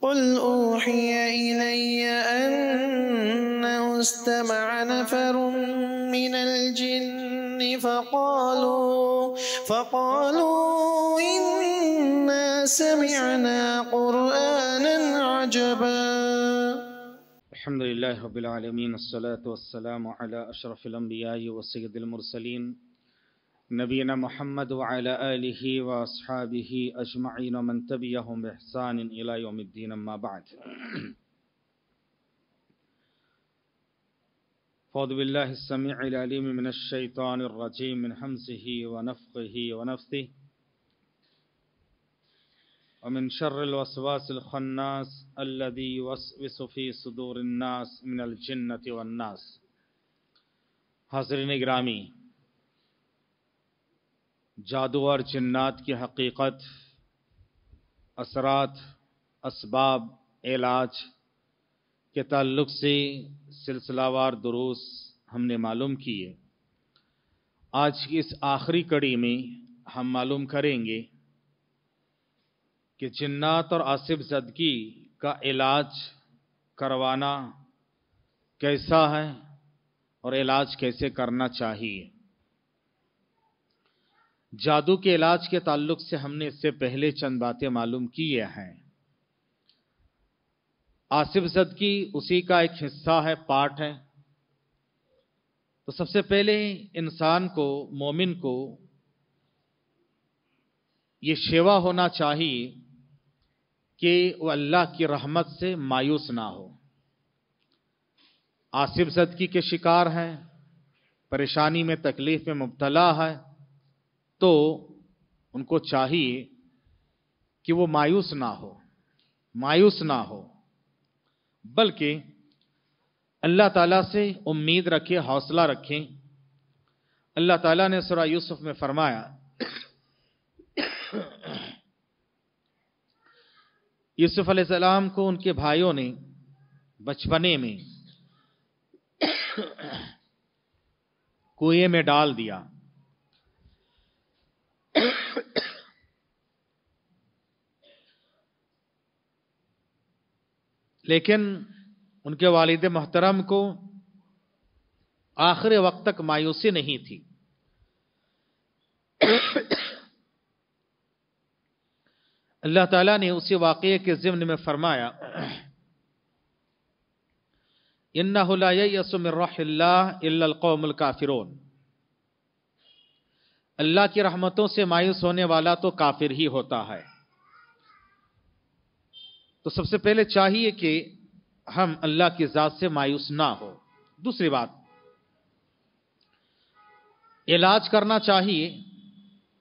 قل أوحي إلي أنه استمع نفر من الجن فقالوا فقالوا إنا سمعنا قرآنا عجبا الحمد لله رب العالمين الصلاة والسلام على أشرف الأنبياء وسيد المرسلين نبينا محمد وعلى آله وأصحابه أجمعين ومن تبعهم بإحسان إلى يوم الدين ما بعد فوض بالله السميع العليم من الشيطان الرجيم من حمزه ونفقه ونفثه ومن شر الوسواس الخناس الذي يوسوس في صدور الناس من الجنة والناس حاضرین گرامی जादू और जन्नात की हकीकत असरात इसबाब इलाज के ताल्लुक से सिलसिलावार दुरूस हमने मालूम किए आज की इस आखिरी कड़ी में हम मालूम करेंगे कि जन्नात और आसिफ जदगी का इलाज करवाना कैसा है और इलाज कैसे करना चाहिए जादू के इलाज के ताल्लुक से हमने इससे पहले चंद बातें मालूम की हैं आसिफ जद की उसी का एक हिस्सा है पाठ है तो सबसे पहले इंसान को मोमिन को ये शेवा होना चाहिए कि वो अल्लाह की रहमत से मायूस ना हो आसिफ जदगी के शिकार हैं परेशानी में तकलीफ़ में मुबतला है तो उनको चाहिए कि वो मायूस ना हो मायूस ना हो बल्कि अल्लाह ताला से उम्मीद रखें हौसला रखें अल्लाह ताला ने सरा यूसुफ में फरमाया यूसुफ अलैहिस्सलाम को उनके भाइयों ने बचपने में कुएं में डाल दिया लेकिन उनके वालिद मोहतरम को आखिरी वक्त तक मायूसी नहीं थी अल्लाह ताला ने उसी वाक़े के ज़िम्न में फरमाया का काफिरोन अल्लाह की रहमतों से मायूस होने वाला तो काफिर ही होता है तो सबसे पहले चाहिए कि हम अल्लाह की ज़ात से मायूस ना हो दूसरी बात इलाज करना चाहिए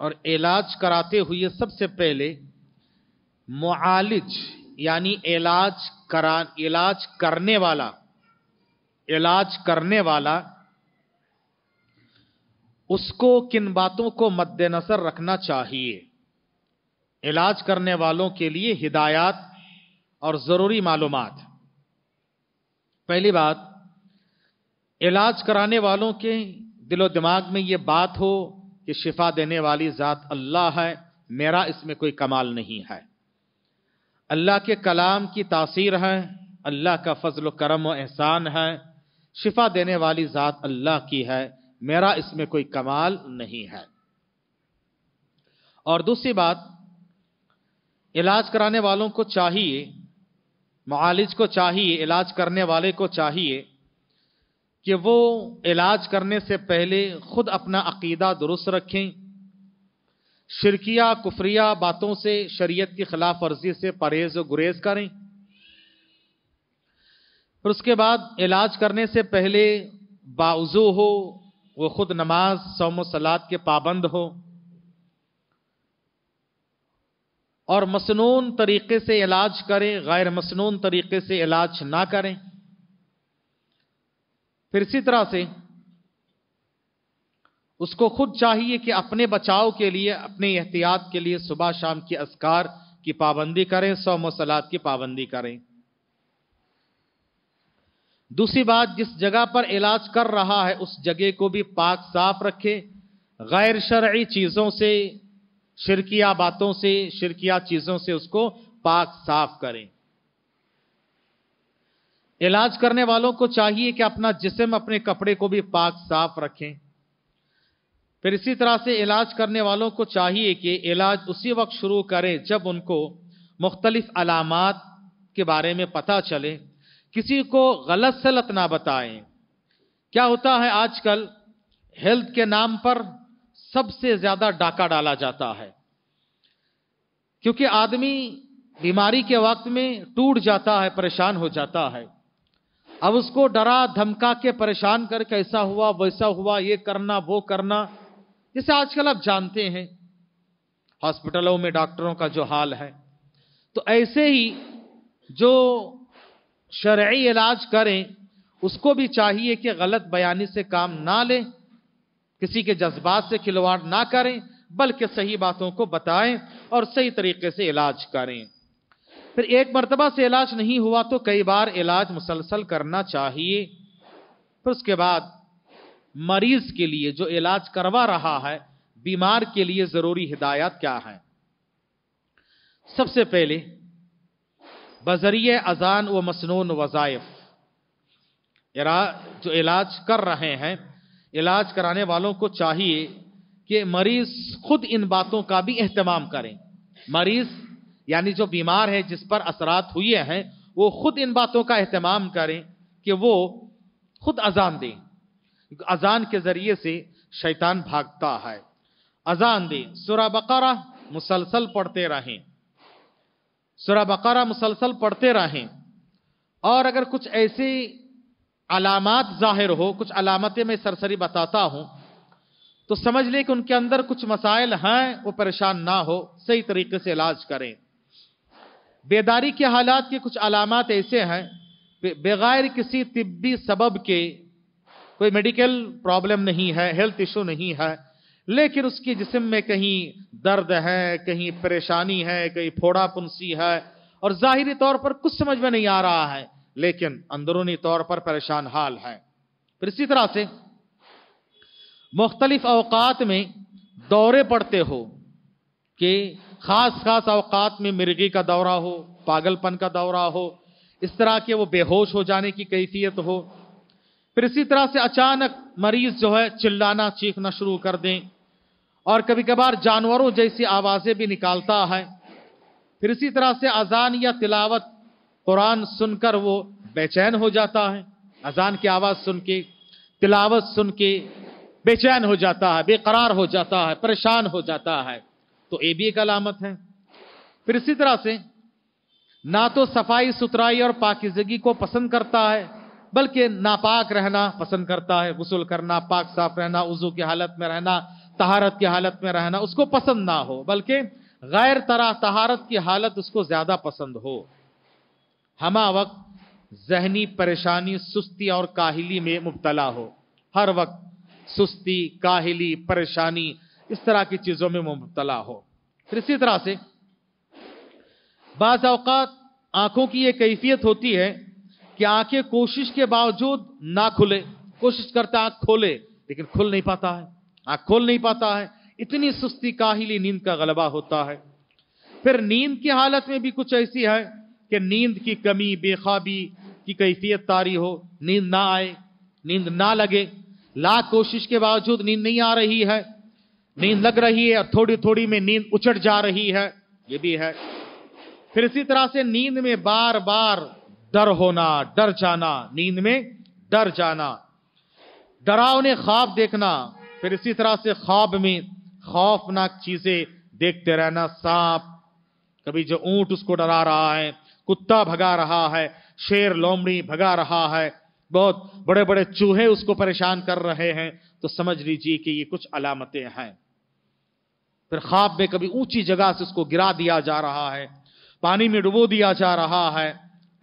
और इलाज कराते हुए सबसे पहले मुआलिज यानी इलाज करा इलाज करने वाला इलाज करने वाला उसको किन बातों को मद्देनजर रखना चाहिए इलाज करने वालों के लिए हिदायत और ज़रूरी मालूम पहली बात इलाज कराने वालों के दिलो दिमाग में यह बात हो कि शिफा देने वाली ज़ात अल्लाह है मेरा इसमें कोई कमाल नहीं है अल्लाह के कलाम की तासीर है अल्लाह का फजल करम व एहसान है शिफा देने वाली ज़ात अल्लाह की है मेरा इसमें कोई कमाल नहीं है और दूसरी बात इलाज कराने वालों को चाहिए मालिज को चाहिए इलाज करने वाले को चाहिए कि वो इलाज करने से पहले खुद अपना अकीदा दुरुस्त रखें शिरकिया कुफरिया बातों से शरीयत की खिलाफ वर्जी से परहेज व गुरेज करें फिर उसके बाद इलाज करने से पहले बाउजू हो वो खुद नमाज सोम सलाद के पाबंद हो और मसनून तरीके से इलाज करें गैर मसनून तरीके से इलाज ना करें फिर इसी तरह से उसको खुद चाहिए कि अपने बचाव के लिए अपने एहतियात के लिए सुबह शाम की असकार की पाबंदी करें सौ मसलात की पाबंदी करें दूसरी बात जिस जगह पर इलाज कर रहा है उस जगह को भी पाक साफ रखे गैर शर्य चीज़ों से शिरकिया बातों से शिरकिया चीजों से उसको पाक साफ करें इलाज करने वालों को चाहिए कि अपना जिसम अपने कपड़े को भी पाक साफ रखें फिर इसी तरह से इलाज करने वालों को चाहिए कि इलाज उसी वक्त शुरू करें जब उनको मुख्तलिफ अलामत के बारे में पता चले किसी को गलत सलत ना बताएं क्या होता है आजकल हेल्थ के नाम पर सबसे ज्यादा डाका डाला जाता है क्योंकि आदमी बीमारी के वक्त में टूट जाता है परेशान हो जाता है अब उसको डरा धमका के परेशान कर कैसा हुआ वैसा हुआ ये करना वो करना जैसे आजकल आप जानते हैं हॉस्पिटलों में डॉक्टरों का जो हाल है तो ऐसे ही जो शर्य इलाज करें उसको भी चाहिए कि गलत बयानी से काम ना लें किसी के जज्बात से खिलवाड़ ना करें बल्कि सही बातों को बताएं और सही तरीके से इलाज करें फिर एक मरतबा से इलाज नहीं हुआ तो कई बार इलाज मुसलसल करना चाहिए फिर उसके बाद मरीज के लिए जो इलाज करवा रहा है बीमार के लिए जरूरी हिदायत क्या है सबसे पहले बजरिए अजान व मसनून वजायफ जो इलाज कर रहे हैं इलाज कराने वालों को चाहिए कि मरीज खुद इन बातों का भी एहतमाम करें मरीज यानी जो बीमार है जिस पर असरात हुए हैं वो खुद इन बातों का अहतमाम करें कि वो खुद अजान दें अजान के ज़रिए से शैतान भागता है अजान दें सुरा बकारा मुसलसल पढ़ते रहें सुरा बकरा मुसलसल पढ़ते रहें और अगर कुछ ऐसी अलामत ज़ाहिर हो कुछ अलामतें मैं सरसरी बताता हूं तो समझ लें कि उनके अंदर कुछ मसाइल हैं वो परेशान ना हो सही तरीके से इलाज करें बेदारी के हालात के कुछ अलामत ऐसे हैं बगैर किसी तिब्बी सबब के कोई मेडिकल प्रॉब्लम नहीं है हेल्थ इशू नहीं है लेकिन उसके जिसम में कहीं दर्द है कहीं परेशानी है कहीं फोड़ा पुंसी है और जाहिर तौर पर कुछ समझ में नहीं आ रहा है लेकिन अंदरूनी तौर पर परेशान हाल है फिर इसी तरह से मुख्तलिफ अवकात में दौरे पड़ते हो कि ख़ास ख़ास अवकात में मिर्गी का दौरा हो पागलपन का दौरा हो इस तरह के वो बेहोश हो जाने की कैफियत हो फिर इसी तरह से अचानक मरीज जो है चिल्लाना चीखना शुरू कर दें और कभी कभार जानवरों जैसी आवाज़ें भी निकालता है फिर इसी तरह से अजान या तिलावत कुरान सुनकर वो बेचैन हो जाता है अजान की आवाज़ सुन के तिलावत सुन के बेचैन हो जाता है बेकरार हो जाता है परेशान हो जाता है तो ये भी एक अलामत है फिर इसी तरह से ना तो सफाई सुथराई और पाकिजगी को पसंद करता है बल्कि नापाक रहना पसंद करता है गुसल करना पाक साफ रहना उजू की हालत में रहना तहारत की हालत में रहना उसको पसंद ना हो बल्कि गैर तरह तहारत की हालत उसको ज्यादा पसंद हो हमा वक्त जहनी परेशानी सुस्ती और काहिली में मुबतला हो हर वक्त सुस्ती काहिली परेशानी इस तरह की चीज़ों में मुबतला हो फिर इसी तरह से बाज़ अवकात आंखों की ये कैफियत होती है कि आंखें कोशिश के बावजूद ना खुले कोशिश करता आंख खोले लेकिन खुल नहीं पाता है आंख खोल नहीं पाता है इतनी सुस्ती काहिली नींद का गलबा होता है फिर नींद की हालत में भी कुछ ऐसी है कि नींद की कमी बेखाबी की कैफियत तारी हो नींद ना आए नींद ना लगे लाख कोशिश के बावजूद नींद नहीं आ रही है नींद लग रही है और थोड़ी थोड़ी में नींद उछट जा रही है ये भी है फिर इसी तरह से नींद में बार बार डर होना डर जाना नींद में डर जाना डरावने ख्वाब देखना फिर इसी तरह से ख्वाब में खौफनाक चीजें देखते रहना सांप कभी जो ऊंट उसको डरा रहा है कुत्ता भगा रहा है शेर लोमड़ी भगा रहा है बहुत बड़े बड़े चूहे उसको परेशान कर रहे हैं तो समझ लीजिए कि ये कुछ अलामतें हैं फिर ख्वाब में कभी ऊंची जगह से उसको गिरा दिया जा रहा है पानी में डुबो दिया जा रहा है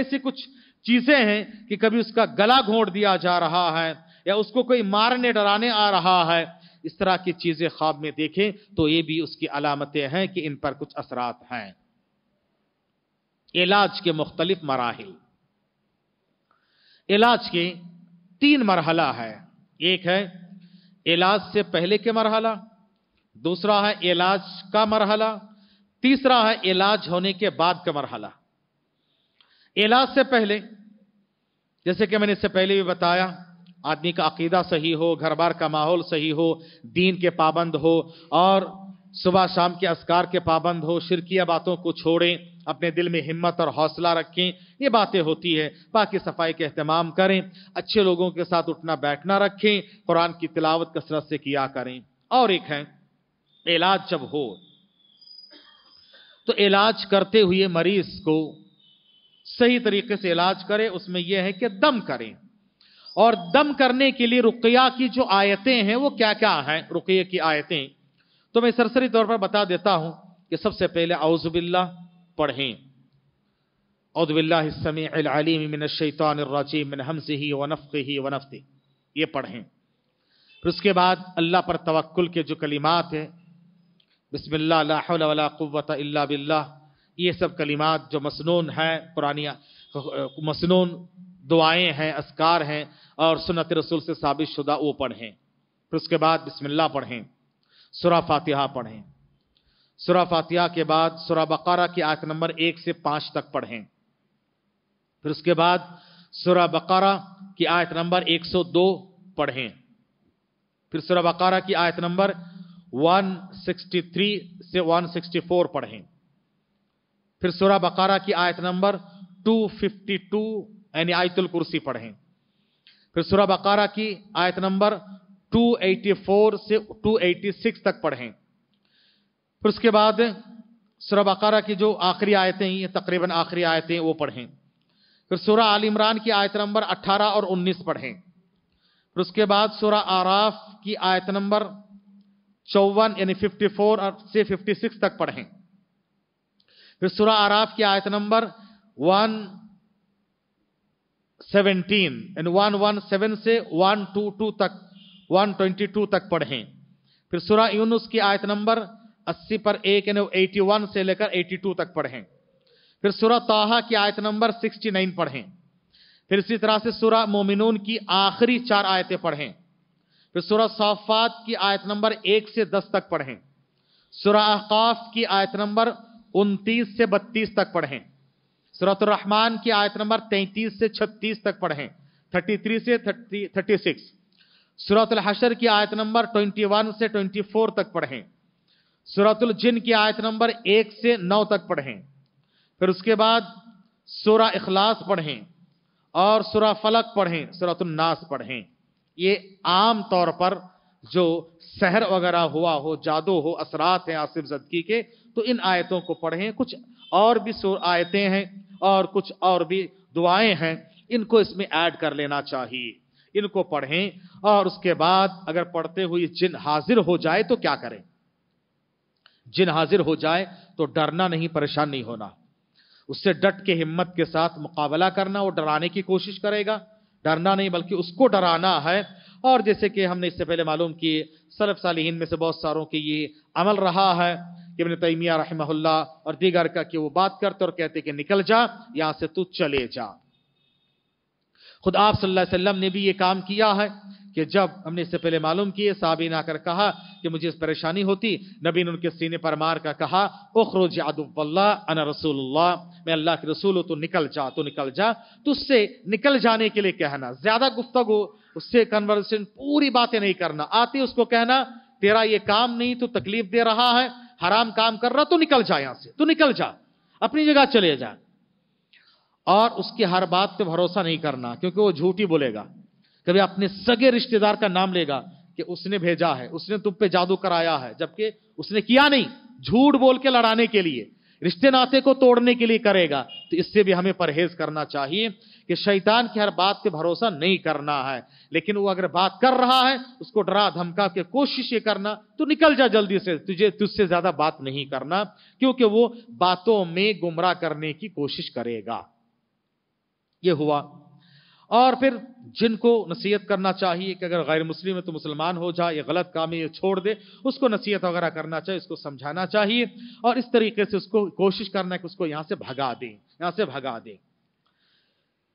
ऐसी कुछ चीजें हैं कि कभी उसका गला घोंट दिया जा रहा है या उसको कोई मारने डराने आ रहा है इस तरह की चीजें ख्वाब में देखें तो ये भी उसकी अलामतें हैं कि इन पर कुछ असरात हैं इलाज के मुख्तलिफ मराहल इलाज के तीन मरहला है एक है इलाज से पहले के मरहला दूसरा है इलाज का मरहला तीसरा है इलाज होने के बाद का मरहला इलाज से पहले जैसे कि मैंने इससे पहले भी बताया आदमी का अकीदा सही हो घर बार का माहौल सही हो दीन के पाबंद हो और सुबह शाम के असकार के पाबंद हो शिरकिया बातों को छोड़ें अपने दिल में हिम्मत और हौसला रखें ये बातें होती है बाकी सफाई के अहतमाम करें अच्छे लोगों के साथ उठना बैठना रखें कुरान की तिलावत कसरत से किया करें और एक है इलाज जब हो तो इलाज करते हुए मरीज को सही तरीके से इलाज करें उसमें यह है कि दम करें और दम करने के लिए रुकिया की जो आयतें हैं वो क्या क्या हैं रुकिया की आयतें तो मैं सरसरी तौर पर बता देता हूं कि सबसे पहले आउजबिल्ला पढ़ें अदबिल्लासमीमिनशैतानरजीम मिन हमसे वनफ़ ही वनफ़ ये पढ़ें फिर उसके बाद अल्लाह पर तवक्ल के जो कलिमात हैं बसमिल्लावत अल्ला बिल्ला ये सब कलिमात जो मसनून हैं पुरानी मसनून दुआएं हैं असकार हैं और सुनत रसूल से साबित शुदा वो पढ़ें फिर उसके बाद बिस्मिल्लाह पढ़ें सुरा फातिहा पढ़ें सुरा फातिहा के बाद सुरा बकारा की आयत नंबर एक से पांच तक पढ़ें फिर उसके बाद सुरा बकारा की आयत नंबर 102 पढ़ें फिर सुरा बकारा की आयत नंबर 163 से 164 पढ़ें फिर सुरा बकारा की आयत नंबर 252 यानी आयतुल कुर्सी पढ़ें फिर सुरा बकारा की आयत नंबर 284 से 286 तक पढ़ें फिर उसके बाद सुरब बकारा की जो आखिरी आयतें हैं तकरीबन आखिरी आयतें वो पढ़ें फिर सूरा आल इमरान की आयत नंबर अट्ठारह और उन्नीस पढ़ें फिर उसके बाद सूरा आराफ की आयत नंबर चौवन यानी 54 और से फिफ्टी सिक्स तक पढ़ें फिर सूरा आराफ की आयत नंबर वन सेवनटीन यानी वन वन सेवन से वन टू टू तक वन ट्वेंटी टू तक पढ़ें फिर सूरा यूनुस की आयत नंबर 80 पर एक यानी एटी वन से लेकर 82 तक पढ़ें फिर सुरा ताहा की आयत नंबर 69 पढ़ें फिर इसी तरह से सुरा मोमिनून की आखिरी चार आयतें पढ़ें फिर सुरा साफात की आयत नंबर एक से दस तक पढ़ें सुरा अहकाफ की आयत नंबर उनतीस से बत्तीस तक पढ़ें सूरत रहमान की आयत नंबर तैंतीस से छत्तीस तक पढ़ें थर्टी थ्री से थर्टी थर्टी सिक्स सूरत हशर की आयत नंबर ट्वेंटी वन से ट्वेंटी फोर तक पढ़ें सूरतुल जिन की आयत नंबर एक से नौ तक पढ़ें फिर उसके बाद सूरा इखलास पढ़ें और सूरा फलक पढ़ें नास पढ़ें ये आम तौर पर जो शहर वगैरह हुआ हो जादू हो असरात हैं आसिफ जदकी के तो इन आयतों को पढ़ें कुछ और भी आयतें हैं और कुछ और भी दुआएं हैं इनको इसमें ऐड कर लेना चाहिए इनको पढ़ें और उसके बाद अगर पढ़ते हुए जिन हाजिर हो जाए तो क्या करें जिन हाजिर हो जाए तो डरना नहीं परेशान नहीं होना उससे डट के हिम्मत के साथ मुकाबला करना वो डराने की कोशिश करेगा डरना नहीं बल्कि उसको डराना है और जैसे कि हमने इससे पहले मालूम कि सलफ सालहीन में से बहुत सारों की ये अमल रहा है कि इबन तैमिया रहमहुल्ला और दीगर का कि वो बात करते और कहते कि निकल जा यहां से तू चले जा खुद आप सल्लल्लाहु अलैहि वसल्लम ने भी ये काम किया है कि जब हमने इससे पहले मालूम किए साबिन आकर कहा कि मुझे इस परेशानी होती नबी ने उनके सीने पर मार कर कहा उखरोज यादुबल्ला अना रसूलुल्लाह मैं अल्लाह के रसूल हूँ तो निकल जा तो निकल जा तो उससे निकल जाने के लिए कहना ज्यादा गुफ्तगु उससे कन्वर्सेशन पूरी बातें नहीं करना आती उसको कहना तेरा ये काम नहीं तो तकलीफ दे रहा है हराम काम कर रहा तो निकल जा यहां से तू निकल जा अपनी जगह चले जा और उसकी हर बात पे भरोसा नहीं करना क्योंकि वो झूठी बोलेगा कभी अपने सगे रिश्तेदार का नाम लेगा कि उसने भेजा है उसने तुम पे जादू कराया है जबकि उसने किया नहीं झूठ बोल के लड़ाने के लिए रिश्ते नाते को तोड़ने के लिए करेगा तो इससे भी हमें परहेज करना चाहिए कि शैतान की हर बात पे भरोसा नहीं करना है लेकिन वो अगर बात कर रहा है उसको डरा धमका के कोशिश ये करना तो निकल जा जल्दी से तुझे तुझसे ज्यादा बात नहीं करना क्योंकि वो बातों में गुमराह करने की कोशिश करेगा ये हुआ और फिर जिनको नसीहत करना चाहिए कि अगर गैर मुस्लिम है तो मुसलमान हो जाए ये गलत काम है ये छोड़ दे उसको नसीहत वगैरह करना चाहिए उसको समझाना चाहिए और इस तरीके से उसको कोशिश करना है कि उसको यहाँ से भगा दें यहाँ से भगा दें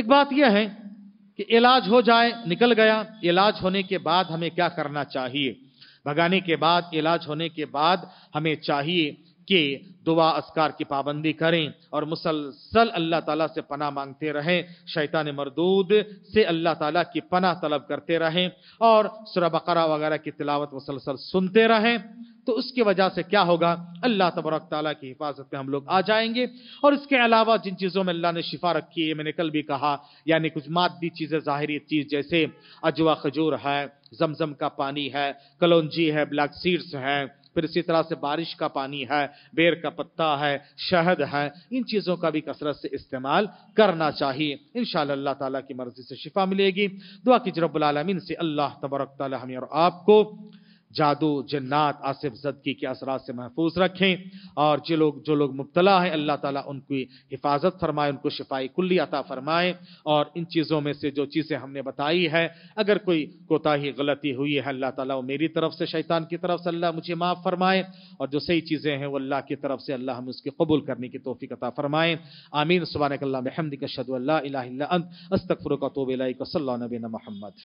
एक बात यह है कि इलाज हो जाए निकल गया इलाज होने के बाद हमें क्या करना चाहिए भगाने के बाद इलाज होने के बाद हमें चाहिए कि दुआ असकार की पाबंदी करें और मुसलसल अल्लाह ताला से पना मांगते रहें शैतान मरदूद से अल्लाह ताला की पना तलब करते रहें और सुरा बकरा वगैरह की तिलावत मुसलसल सुनते रहें तो उसकी वजह से क्या होगा अल्लाह तबरक ताला की हिफाजत में हम लोग आ जाएंगे और इसके अलावा जिन चीज़ों में अल्लाह ने शिफा रखी है मैंने कल भी कहा यानी कुछ मादी चीज़ें ज़ाहरी चीज़ जैसे अजवा खजूर है जमजम का पानी है कलौजी है ब्लैक सीड्स हैं फिर इसी तरह से बारिश का पानी है बेर का पत्ता है शहद है इन चीज़ों का भी कसरत से इस्तेमाल करना चाहिए इन अल्लाह ताला की मर्ज़ी से शिफा मिलेगी दुआ की जरबालमिन से अल्लाह तबरक हमें और आपको जादू जन्नात आसिफ जदगी के असरा से महफूज रखें और जो लोग जो लोग मुबतला हैं अल्लाह ताला उनकी हिफाजत फरमाए उनको शिफाई कुल्ली अता फरमाए और इन चीज़ों में से जो चीज़ें हमने बताई है अगर कोई कोताही गलती हुई है अल्लाह ताला वो मेरी तरफ से शैतान की तरफ से अल्लाह मुझे माफ़ फरमाए और जो सही चीज़ें हैं वो अल्लाह की तरफ से अल्लाह हम उसकी कबूल करने की तोफ़ी अता फरमाए आमीन सुबह कल्ला का कशद अस्तफ़र का तोबेलाई कसल नबीन महमद